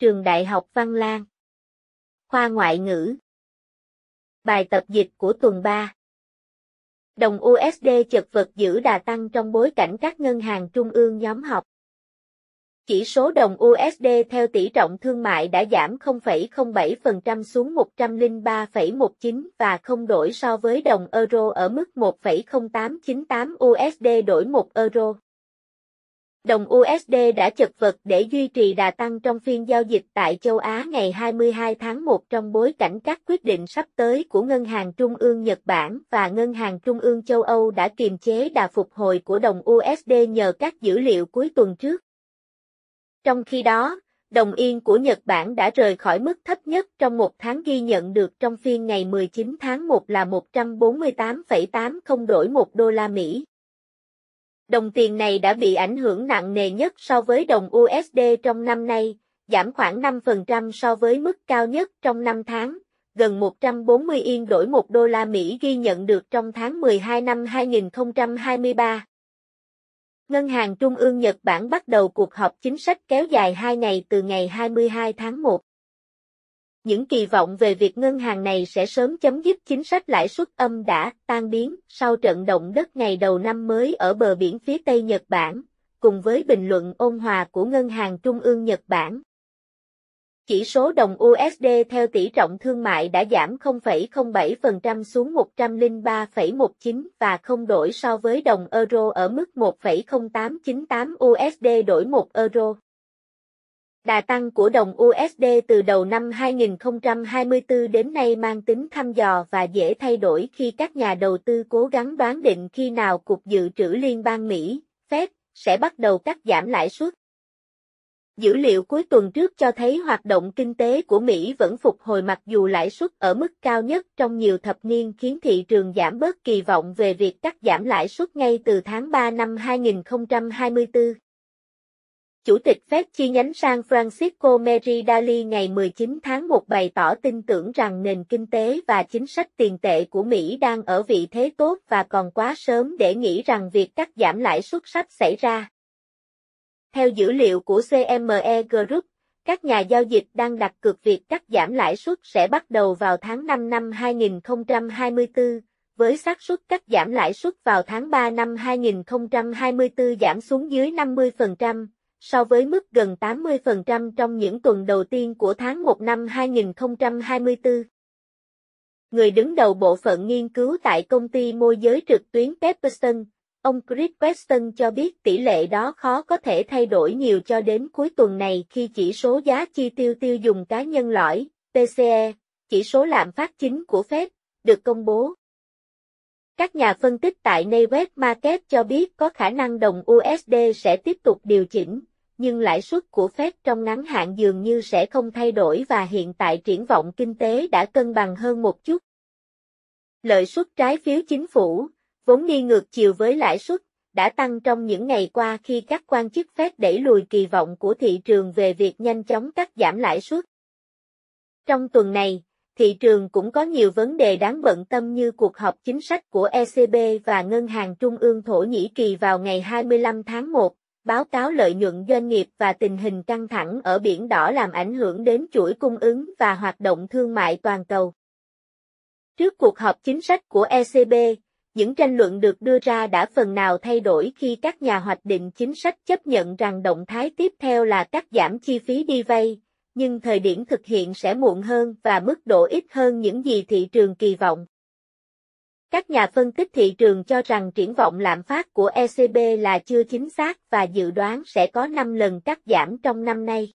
Trường Đại học Văn Lang. Khoa Ngoại ngữ. Bài tập dịch của tuần 3. Đồng USD chật vật giữ đà tăng trong bối cảnh các ngân hàng trung ương nhóm họp. Chỉ số đồng USD theo tỷ trọng thương mại đã giảm 0,07% xuống 103,19 và không đổi so với đồng euro ở mức 1,0898 USD đổi 1 euro. Đồng USD đã chật vật để duy trì đà tăng trong phiên giao dịch tại châu Á ngày 22 tháng 1 trong bối cảnh các quyết định sắp tới của Ngân hàng Trung ương Nhật Bản và Ngân hàng Trung ương châu Âu đã kiềm chế đà phục hồi của đồng USD nhờ các dữ liệu cuối tuần trước. Trong khi đó, đồng yên của Nhật Bản đã rời khỏi mức thấp nhất trong một tháng ghi nhận được trong phiên ngày 19 tháng 1 là 148,80 đổi 1 đô la Mỹ. Đồng tiền này đã bị ảnh hưởng nặng nề nhất so với đồng USD trong năm nay, giảm khoảng 5% so với mức cao nhất trong năm tháng, gần 140 yên đổi 1 đô la Mỹ ghi nhận được trong tháng 12 năm 2023. Ngân hàng Trung ương Nhật Bản bắt đầu cuộc họp chính sách kéo dài 2 ngày từ ngày 22 tháng 1. Những kỳ vọng về việc ngân hàng này sẽ sớm chấm dứt chính sách lãi suất âm đã tan biến sau trận động đất ngày đầu năm mới ở bờ biển phía Tây Nhật Bản, cùng với bình luận ôn hòa của Ngân hàng Trung ương Nhật Bản. Chỉ số đồng USD theo tỷ trọng thương mại đã giảm 0,07% xuống 103,19 và không đổi so với đồng euro ở mức 1,0898 USD đổi 1 euro. Đà tăng của đồng USD từ đầu năm 2024 đến nay mang tính thăm dò và dễ thay đổi khi các nhà đầu tư cố gắng đoán định khi nào Cục Dự trữ Liên bang Mỹ, Fed, sẽ bắt đầu cắt giảm lãi suất. Dữ liệu cuối tuần trước cho thấy hoạt động kinh tế của Mỹ vẫn phục hồi mặc dù lãi suất ở mức cao nhất trong nhiều thập niên khiến thị trường giảm bớt kỳ vọng về việc cắt giảm lãi suất ngay từ tháng 3 năm 2024. Chủ tịch Fed chi nhánh San Francisco Mary Daly ngày 19 tháng 1 bày tỏ tin tưởng rằng nền kinh tế và chính sách tiền tệ của Mỹ đang ở vị thế tốt và còn quá sớm để nghĩ rằng việc cắt giảm lãi suất sắp xảy ra. Theo dữ liệu của CME Group, các nhà giao dịch đang đặt cược việc cắt giảm lãi suất sẽ bắt đầu vào tháng 5 năm 2024 với xác suất cắt giảm lãi suất vào tháng 3 năm 2024 giảm xuống dưới 50%, so với mức gần 80% trong những tuần đầu tiên của tháng 1 năm 2024. Người đứng đầu bộ phận nghiên cứu tại công ty môi giới trực tuyến Pepperson, ông Chris Weston cho biết tỷ lệ đó khó có thể thay đổi nhiều cho đến cuối tuần này khi chỉ số giá chi tiêu tiêu dùng cá nhân lõi, PCE, chỉ số lạm phát chính của Fed, được công bố. Các nhà phân tích tại Newest Market cho biết có khả năng đồng USD sẽ tiếp tục điều chỉnh, nhưng lãi suất của Fed trong ngắn hạn dường như sẽ không thay đổi và hiện tại triển vọng kinh tế đã cân bằng hơn một chút. Lợi suất trái phiếu chính phủ, vốn đi ngược chiều với lãi suất, đã tăng trong những ngày qua khi các quan chức Fed đẩy lùi kỳ vọng của thị trường về việc nhanh chóng cắt giảm lãi suất. Trong tuần này, thị trường cũng có nhiều vấn đề đáng bận tâm như cuộc họp chính sách của ECB và Ngân hàng Trung ương Thổ Nhĩ Kỳ vào ngày 25 tháng 1 báo cáo lợi nhuận doanh nghiệp và tình hình căng thẳng ở Biển Đỏ làm ảnh hưởng đến chuỗi cung ứng và hoạt động thương mại toàn cầu. Trước cuộc họp chính sách của ECB, những tranh luận được đưa ra đã phần nào thay đổi khi các nhà hoạch định chính sách chấp nhận rằng động thái tiếp theo là cắt giảm chi phí đi vay, nhưng thời điểm thực hiện sẽ muộn hơn và mức độ ít hơn những gì thị trường kỳ vọng. Các nhà phân tích thị trường cho rằng triển vọng lạm phát của ECB là chưa chính xác và dự đoán sẽ có 5 lần cắt giảm trong năm nay.